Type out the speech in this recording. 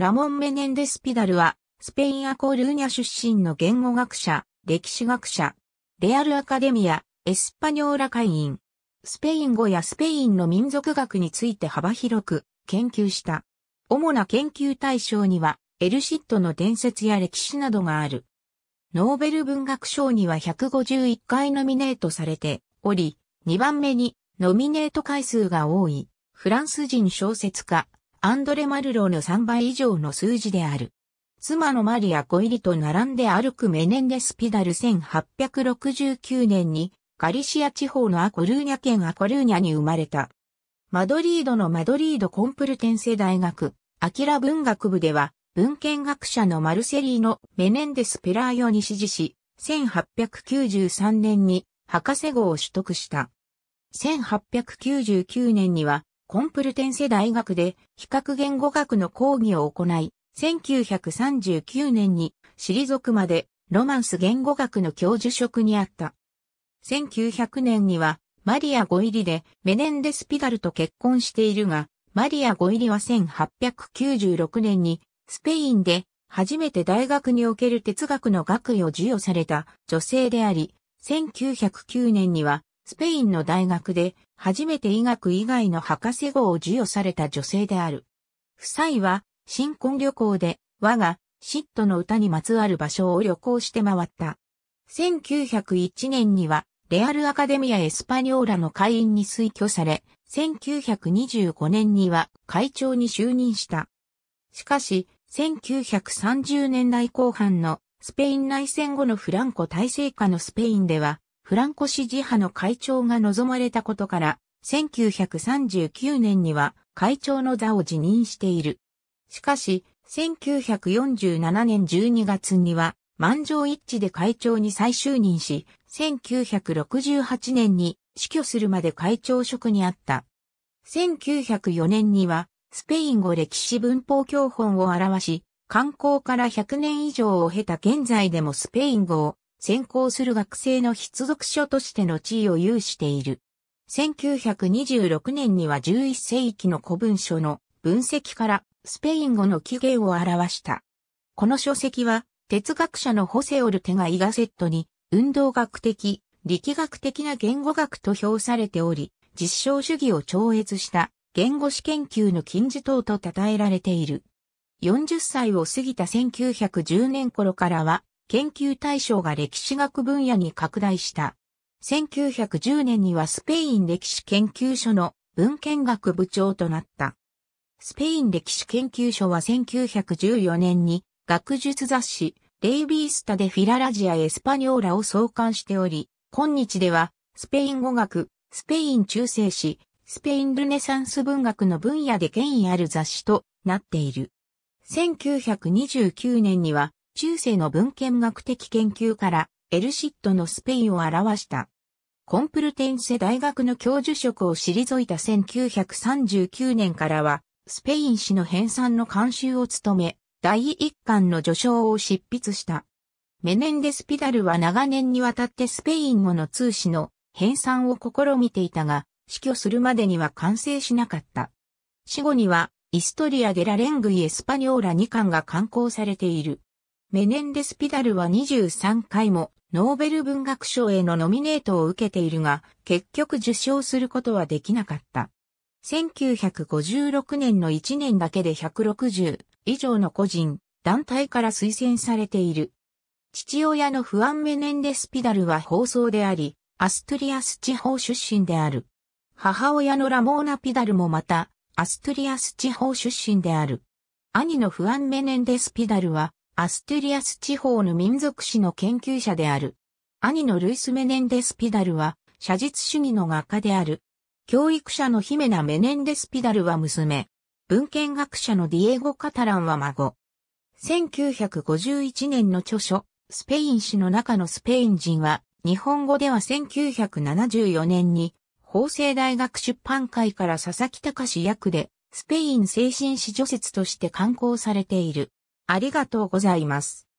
ラモン・メネンデス・ピダルは、スペインアコールーニャ出身の言語学者、歴史学者、レアル・アカデミア、エスパニョーラ会員、スペイン語やスペインの民族学について幅広く研究した。主な研究対象には、エルシットの伝説や歴史などがある。ノーベル文学賞には151回ノミネートされており、2番目にノミネート回数が多い、フランス人小説家、アンドレ・マルローの3倍以上の数字である。妻のマリア・コイリと並んで歩くメネンデス・ピダル1869年にガリシア地方のアコルーニャ県アコルーニャに生まれた。マドリードのマドリードコンプルテンセ大学、アキラ文学部では文献学者のマルセリーのメネンデス・ペラーヨに支持し、1893年に博士号を取得した。1899年にはコンプルテンセ大学で比較言語学の講義を行い、1939年に退くまでロマンス言語学の教授職にあった。1900年にはマリア・ゴイリでメネンデス・ピダルと結婚しているが、マリア・ゴイリは1896年にスペインで初めて大学における哲学の学位を授与された女性であり、1909年にはスペインの大学で初めて医学以外の博士号を授与された女性である。夫妻は、新婚旅行で、我が、嫉妬の歌にまつわる場所を旅行して回った。1901年には、レアルアカデミア・エスパニョーラの会員に推挙され、1925年には会長に就任した。しかし、1930年代後半のスペイン内戦後のフランコ体制下のスペインでは、フランコ支持派の会長が望まれたことから、1939年には会長の座を辞任している。しかし、1947年12月には満場一致で会長に再就任し、1968年に死去するまで会長職にあった。1904年にはスペイン語歴史文法教本を表し、観光から100年以上を経た現在でもスペイン語を専攻する学生の必属書としての地位を有している。1926年には11世紀の古文書の分析からスペイン語の起源を表した。この書籍は哲学者のホセオルテがイガセットに運動学的、力学的な言語学と評されており、実証主義を超越した言語史研究の金字塔と称えられている。40歳を過ぎた1910年頃からは研究対象が歴史学分野に拡大した。1910年にはスペイン歴史研究所の文献学部長となった。スペイン歴史研究所は1914年に学術雑誌レイビースタでフィララジア・エスパニョーラを創刊しており、今日ではスペイン語学、スペイン中世史、スペインルネサンス文学の分野で権威ある雑誌となっている。1929年には中世の文献学的研究からエルシットのスペインを表した。コンプルテンセ大学の教授職を退いた1939年からは、スペイン史の編纂の監修を務め、第一巻の序章を執筆した。メネンデス・ピダルは長年にわたってスペイン語の通史の編纂を試みていたが、死去するまでには完成しなかった。死後には、イストリア・デラ・レングイ・エスパニョーラ2巻が刊行されている。メネンデス・ピダルは23回もノーベル文学賞へのノミネートを受けているが、結局受賞することはできなかった。1956年の1年だけで160以上の個人、団体から推薦されている。父親のフアン・メネンデス・ピダルは放送であり、アストリアス地方出身である。母親のラモーナ・ピダルもまた、アストリアス地方出身である。兄のフアン・メネンデス・ピダルは、アステリアス地方の民族史の研究者である。兄のルイス・メネンデス・ピダルは、写実主義の画家である。教育者のヒメナ・メネンデス・ピダルは娘。文献学者のディエゴ・カタランは孫。1951年の著書、スペイン史の中のスペイン人は、日本語では1974年に、法政大学出版会から佐々木隆役で、スペイン精神史除説として刊行されている。ありがとうございます。